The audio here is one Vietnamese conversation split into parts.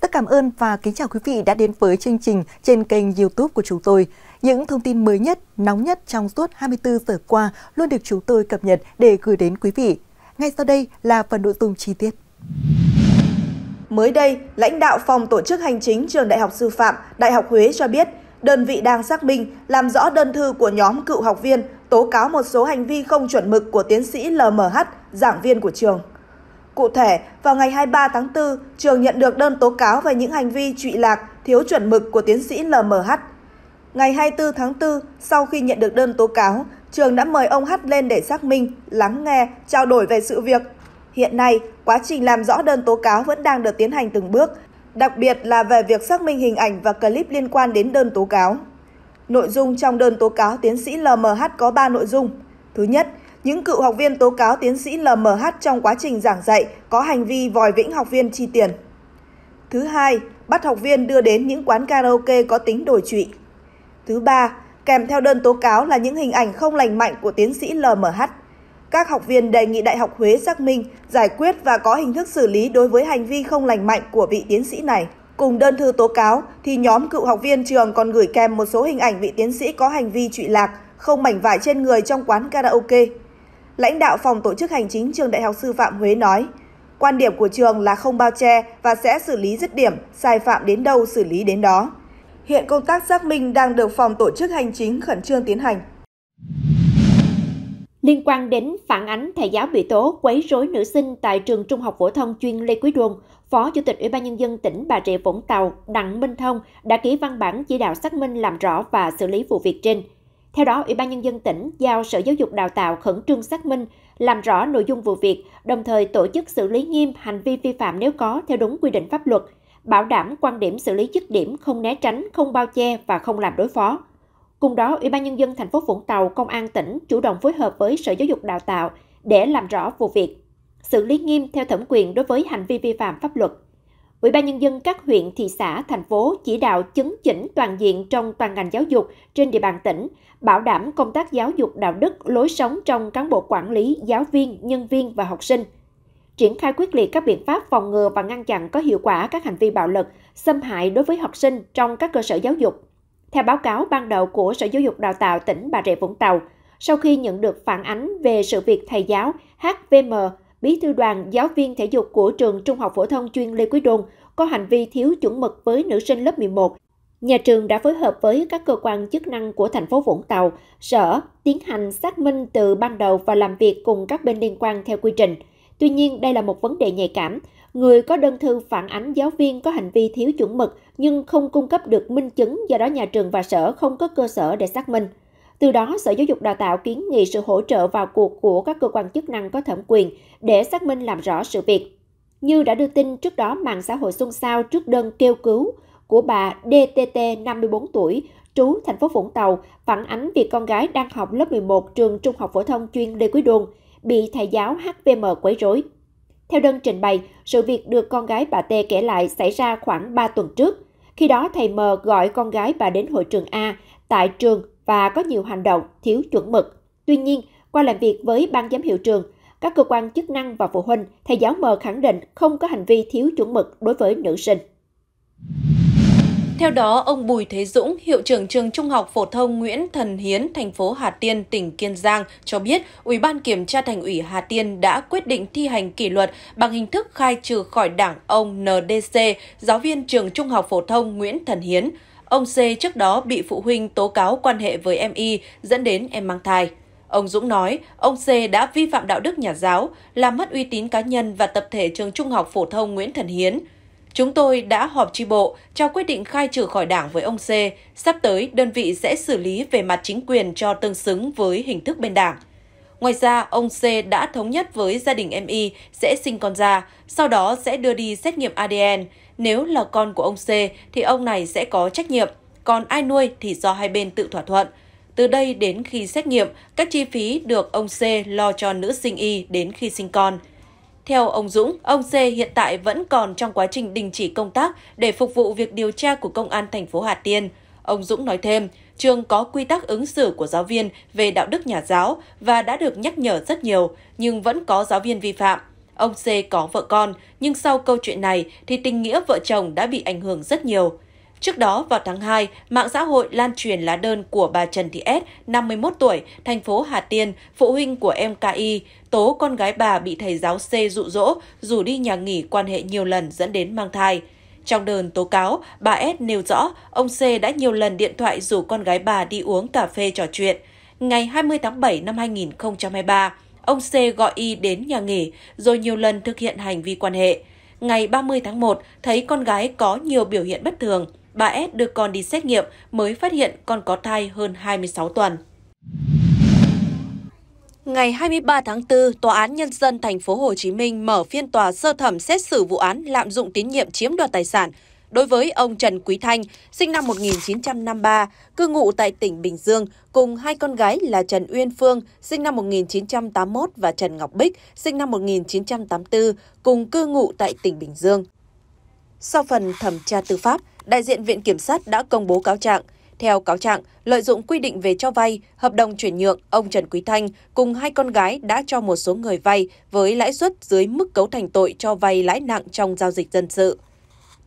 tất cảm ơn và kính chào quý vị đã đến với chương trình trên kênh YouTube của chúng tôi. Những thông tin mới nhất, nóng nhất trong suốt 24 giờ qua luôn được chúng tôi cập nhật để gửi đến quý vị. Ngay sau đây là phần nội dung chi tiết. Mới đây, lãnh đạo phòng tổ chức hành chính trường Đại học Sư phạm Đại học Huế cho biết, đơn vị đang xác minh làm rõ đơn thư của nhóm cựu học viên tố cáo một số hành vi không chuẩn mực của tiến sĩ LMH, giảng viên của trường. Cụ thể, vào ngày 23 tháng 4, trường nhận được đơn tố cáo về những hành vi trụy lạc, thiếu chuẩn mực của tiến sĩ LMH. Ngày 24 tháng 4, sau khi nhận được đơn tố cáo, trường đã mời ông H lên để xác minh, lắng nghe, trao đổi về sự việc. Hiện nay, quá trình làm rõ đơn tố cáo vẫn đang được tiến hành từng bước, đặc biệt là về việc xác minh hình ảnh và clip liên quan đến đơn tố cáo. Nội dung trong đơn tố cáo tiến sĩ LMH có 3 nội dung. Thứ nhất, những cựu học viên tố cáo tiến sĩ LMH trong quá trình giảng dạy có hành vi vòi vĩnh học viên chi tiền. Thứ hai, bắt học viên đưa đến những quán karaoke có tính đổi trụy. Thứ ba, kèm theo đơn tố cáo là những hình ảnh không lành mạnh của tiến sĩ LMH. Các học viên đề nghị Đại học Huế xác minh, giải quyết và có hình thức xử lý đối với hành vi không lành mạnh của vị tiến sĩ này. Cùng đơn thư tố cáo thì nhóm cựu học viên trường còn gửi kèm một số hình ảnh vị tiến sĩ có hành vi trụy lạc, không mảnh vải trên người trong quán karaoke lãnh đạo phòng tổ chức hành chính trường Đại học Sư phạm Huế nói, quan điểm của trường là không bao che và sẽ xử lý dứt điểm, sai phạm đến đâu xử lý đến đó. Hiện công tác xác minh đang được phòng tổ chức hành chính khẩn trương tiến hành. Liên quan đến phản ánh thầy giáo bị tố quấy rối nữ sinh tại trường Trung học phổ thông chuyên Lê Quý Đôn, Phó Chủ tịch Ủy ban nhân dân tỉnh Bà Rịa Vũng Tàu Đặng Minh Thông đã ký văn bản chỉ đạo xác minh làm rõ và xử lý vụ việc trên. Theo đó, Ủy ban Nhân dân tỉnh giao Sở Giáo dục Đào tạo khẩn trương xác minh, làm rõ nội dung vụ việc, đồng thời tổ chức xử lý nghiêm hành vi vi phạm nếu có theo đúng quy định pháp luật, bảo đảm quan điểm xử lý dứt điểm không né tránh, không bao che và không làm đối phó. Cùng đó, Ủy ban Nhân dân thành phố Vũng Tàu, Công an tỉnh chủ động phối hợp với Sở Giáo dục Đào tạo để làm rõ vụ việc, xử lý nghiêm theo thẩm quyền đối với hành vi vi phạm pháp luật. Ủy ban Nhân dân các huyện, thị xã, thành phố chỉ đạo chấn chỉnh toàn diện trong toàn ngành giáo dục trên địa bàn tỉnh, bảo đảm công tác giáo dục đạo đức, lối sống trong cán bộ quản lý, giáo viên, nhân viên và học sinh. Triển khai quyết liệt các biện pháp phòng ngừa và ngăn chặn có hiệu quả các hành vi bạo lực, xâm hại đối với học sinh trong các cơ sở giáo dục. Theo báo cáo ban đầu của Sở Giáo dục Đào tạo tỉnh Bà Rịa Vũng Tàu, sau khi nhận được phản ánh về sự việc thầy giáo HVM bí thư đoàn, giáo viên thể dục của trường Trung học phổ thông chuyên Lê Quý Đôn có hành vi thiếu chuẩn mực với nữ sinh lớp 11. Nhà trường đã phối hợp với các cơ quan chức năng của thành phố Vũng Tàu, sở, tiến hành xác minh từ ban đầu và làm việc cùng các bên liên quan theo quy trình. Tuy nhiên, đây là một vấn đề nhạy cảm. Người có đơn thư phản ánh giáo viên có hành vi thiếu chuẩn mực nhưng không cung cấp được minh chứng do đó nhà trường và sở không có cơ sở để xác minh. Từ đó, Sở Giáo dục Đào tạo kiến nghị sự hỗ trợ vào cuộc của các cơ quan chức năng có thẩm quyền để xác minh làm rõ sự việc. Như đã đưa tin trước đó, mạng xã hội xôn xao trước đơn kêu cứu của bà DTT 54 tuổi, trú thành phố Vũng Tàu, phản ánh việc con gái đang học lớp 11 trường Trung học phổ thông chuyên Lê Quý Đôn bị thầy giáo HVM quấy rối. Theo đơn trình bày, sự việc được con gái bà T kể lại xảy ra khoảng 3 tuần trước. Khi đó thầy M gọi con gái bà đến hội trường A tại trường và có nhiều hành động thiếu chuẩn mực. Tuy nhiên, qua làm việc với ban giám hiệu trường, các cơ quan chức năng và phụ huynh, thầy giáo M khẳng định không có hành vi thiếu chuẩn mực đối với nữ sinh. Theo đó, ông Bùi Thế Dũng, hiệu trưởng trường Trung học phổ thông Nguyễn Thần Hiến, thành phố Hà Tiên, tỉnh Kiên Giang cho biết, Ủy ban kiểm tra Thành ủy Hà Tiên đã quyết định thi hành kỷ luật bằng hình thức khai trừ khỏi đảng ông NDC, giáo viên trường Trung học phổ thông Nguyễn Thần Hiến. Ông C trước đó bị phụ huynh tố cáo quan hệ với em Y dẫn đến em mang thai. Ông Dũng nói, ông C đã vi phạm đạo đức nhà giáo, làm mất uy tín cá nhân và tập thể trường trung học phổ thông Nguyễn Thần Hiến. Chúng tôi đã họp tri bộ, trao quyết định khai trừ khỏi đảng với ông C. Sắp tới, đơn vị sẽ xử lý về mặt chính quyền cho tương xứng với hình thức bên đảng. Ngoài ra, ông C đã thống nhất với gia đình em Y sẽ sinh con ra, sau đó sẽ đưa đi xét nghiệm ADN. Nếu là con của ông C thì ông này sẽ có trách nhiệm, còn ai nuôi thì do hai bên tự thỏa thuận. Từ đây đến khi xét nghiệm, các chi phí được ông C lo cho nữ sinh y đến khi sinh con. Theo ông Dũng, ông C hiện tại vẫn còn trong quá trình đình chỉ công tác để phục vụ việc điều tra của công an thành phố Hà Tiên. Ông Dũng nói thêm, trường có quy tắc ứng xử của giáo viên về đạo đức nhà giáo và đã được nhắc nhở rất nhiều, nhưng vẫn có giáo viên vi phạm. Ông C có vợ con, nhưng sau câu chuyện này thì tình nghĩa vợ chồng đã bị ảnh hưởng rất nhiều. Trước đó vào tháng 2, mạng xã hội lan truyền lá đơn của bà Trần Thị S, 51 tuổi, thành phố Hà Tiên, phụ huynh của em KI, tố con gái bà bị thầy giáo C dụ dỗ, rủ đi nhà nghỉ quan hệ nhiều lần dẫn đến mang thai. Trong đơn tố cáo, bà S nêu rõ ông C đã nhiều lần điện thoại rủ con gái bà đi uống cà phê trò chuyện. Ngày 20 tháng 7 năm 2023, Ông C gọi Y đến nhà nghỉ rồi nhiều lần thực hiện hành vi quan hệ. Ngày 30 tháng 1, thấy con gái có nhiều biểu hiện bất thường, bà S đưa con đi xét nghiệm mới phát hiện con có thai hơn 26 tuần. Ngày 23 tháng 4, Tòa án Nhân dân thành phố Hồ Chí Minh mở phiên tòa sơ thẩm xét xử vụ án lạm dụng tín nhiệm chiếm đoạt tài sản đối với ông Trần Quý Thanh, sinh năm 1953, cư ngụ tại tỉnh Bình Dương, cùng hai con gái là Trần Uyên Phương, sinh năm 1981 và Trần Ngọc Bích, sinh năm 1984, cùng cư ngụ tại tỉnh Bình Dương. Sau phần thẩm tra tư pháp, đại diện Viện Kiểm sát đã công bố cáo trạng. Theo cáo trạng, lợi dụng quy định về cho vay, hợp đồng chuyển nhượng, ông Trần Quý Thanh cùng hai con gái đã cho một số người vay với lãi suất dưới mức cấu thành tội cho vay lãi nặng trong giao dịch dân sự.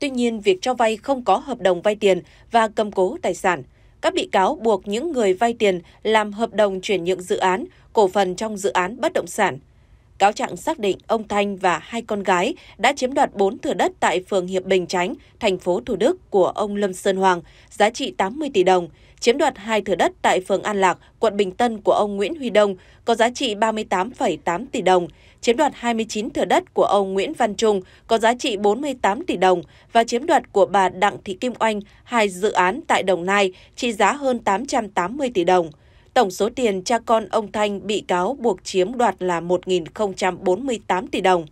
Tuy nhiên, việc cho vay không có hợp đồng vay tiền và cầm cố tài sản. Các bị cáo buộc những người vay tiền làm hợp đồng chuyển nhượng dự án, cổ phần trong dự án bất động sản. Cáo trạng xác định ông Thanh và hai con gái đã chiếm đoạt 4 thửa đất tại phường Hiệp Bình Chánh, thành phố Thủ Đức của ông Lâm Sơn Hoàng, giá trị 80 tỷ đồng, chiếm đoạt hai thửa đất tại phường An Lạc, quận Bình Tân của ông Nguyễn Huy Đông có giá trị 38,8 tỷ đồng, chiếm đoạt 29 thửa đất của ông Nguyễn Văn Trung có giá trị 48 tỷ đồng và chiếm đoạt của bà Đặng Thị Kim Oanh hai dự án tại Đồng Nai trị giá hơn 880 tỷ đồng. Tổng số tiền cha con ông Thanh bị cáo buộc chiếm đoạt là 1.048 tỷ đồng.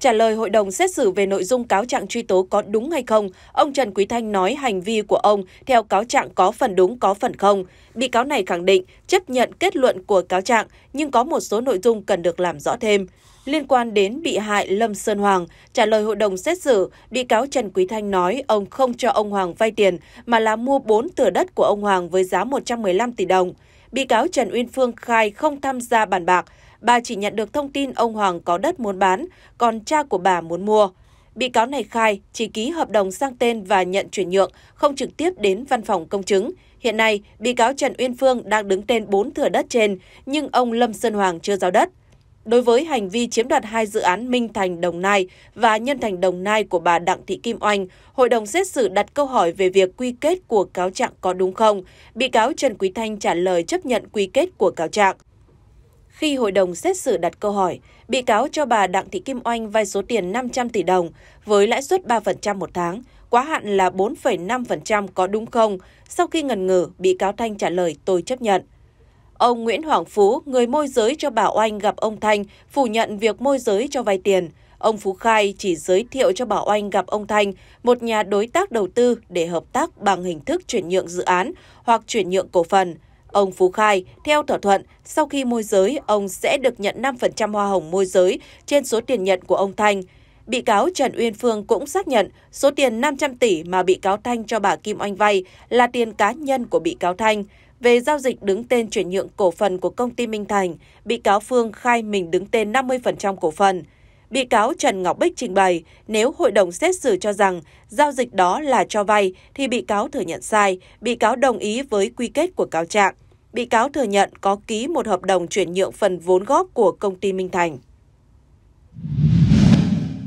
Trả lời hội đồng xét xử về nội dung cáo trạng truy tố có đúng hay không, ông Trần Quý Thanh nói hành vi của ông theo cáo trạng có phần đúng có phần không. Bị cáo này khẳng định chấp nhận kết luận của cáo trạng nhưng có một số nội dung cần được làm rõ thêm. Liên quan đến bị hại Lâm Sơn Hoàng, trả lời hội đồng xét xử, bị cáo Trần Quý Thanh nói ông không cho ông Hoàng vay tiền mà là mua 4 thửa đất của ông Hoàng với giá 115 tỷ đồng. Bị cáo Trần Uyên Phương khai không tham gia bàn bạc, bà chỉ nhận được thông tin ông Hoàng có đất muốn bán, còn cha của bà muốn mua. Bị cáo này khai chỉ ký hợp đồng sang tên và nhận chuyển nhượng, không trực tiếp đến văn phòng công chứng. Hiện nay, bị cáo Trần Uyên Phương đang đứng tên 4 thửa đất trên, nhưng ông Lâm Sơn Hoàng chưa giao đất. Đối với hành vi chiếm đoạt hai dự án Minh Thành Đồng Nai và Nhân Thành Đồng Nai của bà Đặng Thị Kim Oanh, hội đồng xét xử đặt câu hỏi về việc quy kết của cáo trạng có đúng không. Bị cáo Trần Quý Thanh trả lời chấp nhận quy kết của cáo trạng. Khi hội đồng xét xử đặt câu hỏi, bị cáo cho bà Đặng Thị Kim Oanh vay số tiền 500 tỷ đồng với lãi suất 3% một tháng, quá hạn là 4,5% có đúng không? Sau khi ngần ngừ, bị cáo Thanh trả lời tôi chấp nhận. Ông Nguyễn Hoàng Phú, người môi giới cho bà Oanh gặp ông Thanh, phủ nhận việc môi giới cho vay tiền. Ông Phú khai chỉ giới thiệu cho bà Oanh gặp ông Thanh, một nhà đối tác đầu tư để hợp tác bằng hình thức chuyển nhượng dự án hoặc chuyển nhượng cổ phần – Ông Phú khai, theo thỏa thuận, sau khi môi giới, ông sẽ được nhận 5% hoa hồng môi giới trên số tiền nhận của ông Thanh. Bị cáo Trần Uyên Phương cũng xác nhận số tiền 500 tỷ mà bị cáo Thanh cho bà Kim Oanh vay là tiền cá nhân của bị cáo Thanh. Về giao dịch đứng tên chuyển nhượng cổ phần của công ty Minh Thành, bị cáo Phương khai mình đứng tên 50% cổ phần. Bị cáo Trần Ngọc Bích trình bày, nếu hội đồng xét xử cho rằng giao dịch đó là cho vay thì bị cáo thừa nhận sai, bị cáo đồng ý với quy kết của cáo trạng. Bị cáo thừa nhận có ký một hợp đồng chuyển nhượng phần vốn góp của công ty Minh Thành.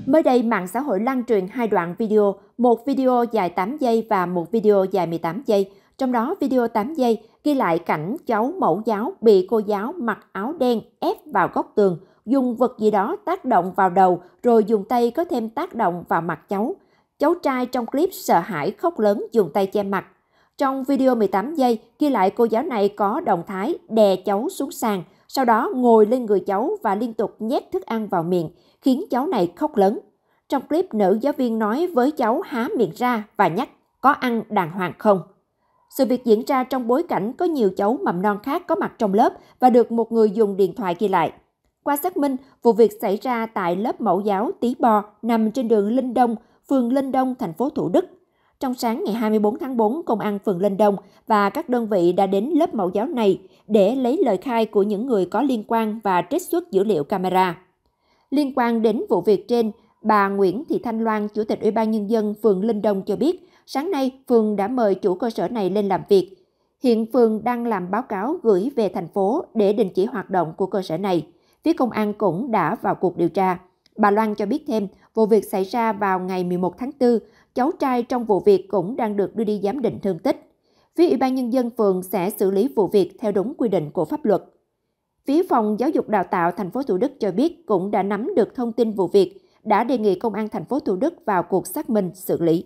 Mới đây, mạng xã hội lan truyền hai đoạn video, một video dài 8 giây và một video dài 18 giây. Trong đó, video 8 giây ghi lại cảnh cháu mẫu giáo bị cô giáo mặc áo đen ép vào góc tường, dùng vật gì đó tác động vào đầu rồi dùng tay có thêm tác động vào mặt cháu. Cháu trai trong clip sợ hãi khóc lớn dùng tay che mặt. Trong video 18 giây, ghi lại cô giáo này có động thái đè cháu xuống sàn, sau đó ngồi lên người cháu và liên tục nhét thức ăn vào miệng, khiến cháu này khóc lớn. Trong clip, nữ giáo viên nói với cháu há miệng ra và nhắc có ăn đàng hoàng không. Sự việc diễn ra trong bối cảnh có nhiều cháu mầm non khác có mặt trong lớp và được một người dùng điện thoại ghi lại. Qua xác minh, vụ việc xảy ra tại lớp mẫu giáo Tý Bò nằm trên đường Linh Đông, phường Linh Đông, thành phố Thủ Đức. Trong sáng ngày 24 tháng 4, Công an phường Linh Đông và các đơn vị đã đến lớp mẫu giáo này để lấy lời khai của những người có liên quan và trích xuất dữ liệu camera. Liên quan đến vụ việc trên, bà Nguyễn Thị Thanh Loan, Chủ tịch Ủy ban Nhân dân phường Linh Đông cho biết, Sáng nay, phường đã mời chủ cơ sở này lên làm việc. Hiện phường đang làm báo cáo gửi về thành phố để đình chỉ hoạt động của cơ sở này. Phía công an cũng đã vào cuộc điều tra. Bà Loan cho biết thêm, vụ việc xảy ra vào ngày 11 tháng 4, cháu trai trong vụ việc cũng đang được đưa đi giám định thương tích. Phía Ủy ban Nhân dân phường sẽ xử lý vụ việc theo đúng quy định của pháp luật. Phía phòng giáo dục đào tạo thành phố Thủ Đức cho biết cũng đã nắm được thông tin vụ việc, đã đề nghị công an thành phố Thủ Đức vào cuộc xác minh xử lý.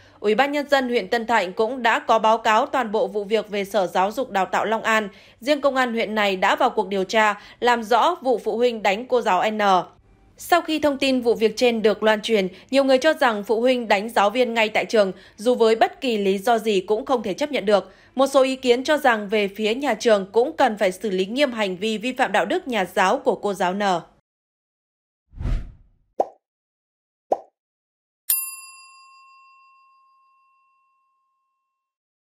Ủy ban nhân dân huyện Tân Thạnh cũng đã có báo cáo toàn bộ vụ việc về Sở Giáo dục Đào tạo Long An. Riêng công an huyện này đã vào cuộc điều tra, làm rõ vụ phụ huynh đánh cô giáo N. Sau khi thông tin vụ việc trên được loan truyền, nhiều người cho rằng phụ huynh đánh giáo viên ngay tại trường, dù với bất kỳ lý do gì cũng không thể chấp nhận được. Một số ý kiến cho rằng về phía nhà trường cũng cần phải xử lý nghiêm hành vi vi phạm đạo đức nhà giáo của cô giáo N.